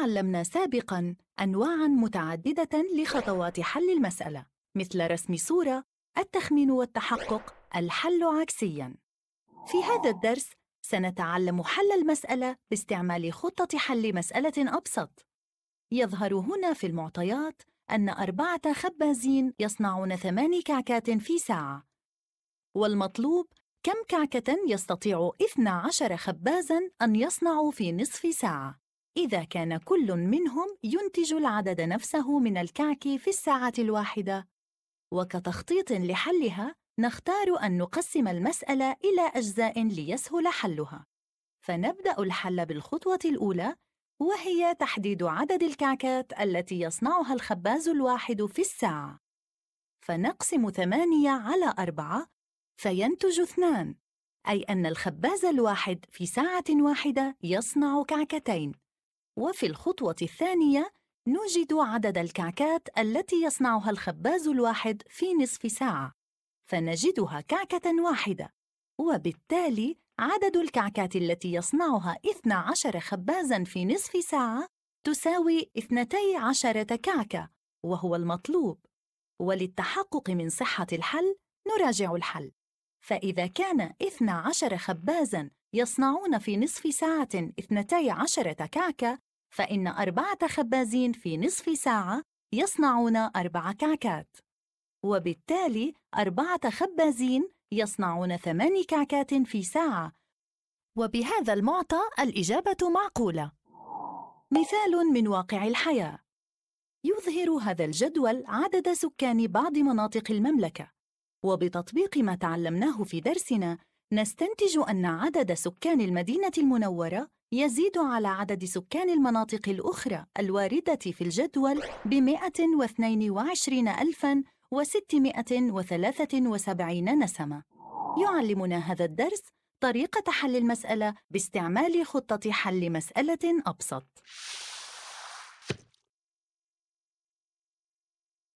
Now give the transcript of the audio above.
تعلمنا سابقاً أنواعاً متعددة لخطوات حل المسألة مثل رسم صورة، التخمين والتحقق، الحل عكسياً في هذا الدرس سنتعلم حل المسألة باستعمال خطة حل مسألة أبسط يظهر هنا في المعطيات أن أربعة خبازين يصنعون ثماني كعكات في ساعة والمطلوب كم كعكة يستطيع 12 خبازاً أن يصنعوا في نصف ساعة؟ إذا كان كل منهم ينتج العدد نفسه من الكعك في الساعة الواحدة وكتخطيط لحلها نختار أن نقسم المسألة إلى أجزاء ليسهل حلها فنبدأ الحل بالخطوة الأولى وهي تحديد عدد الكعكات التي يصنعها الخباز الواحد في الساعة فنقسم ثمانية على أربعة فينتج اثنان أي أن الخباز الواحد في ساعة واحدة يصنع كعكتين وفي الخطوة الثانية نوجد عدد الكعكات التي يصنعها الخباز الواحد في نصف ساعة فنجدها كعكة واحدة وبالتالي عدد الكعكات التي يصنعها 12 خبازاً في نصف ساعة تساوي 12 كعكة وهو المطلوب وللتحقق من صحة الحل نراجع الحل فإذا كان 12 خبازاً يصنعون في نصف ساعة اثنتي عشرة كعكة فإن أربعة خبازين في نصف ساعة يصنعون أربع كعكات وبالتالي أربعة خبازين يصنعون ثماني كعكات في ساعة وبهذا المعطى الإجابة معقولة مثال من واقع الحياة يظهر هذا الجدول عدد سكان بعض مناطق المملكة وبتطبيق ما تعلمناه في درسنا نستنتج أن عدد سكان المدينة المنورة يزيد على عدد سكان المناطق الأخرى الواردة في الجدول ب 122673 نسمة. يعلمنا هذا الدرس طريقة حل المسألة باستعمال خطة حل مسألة أبسط.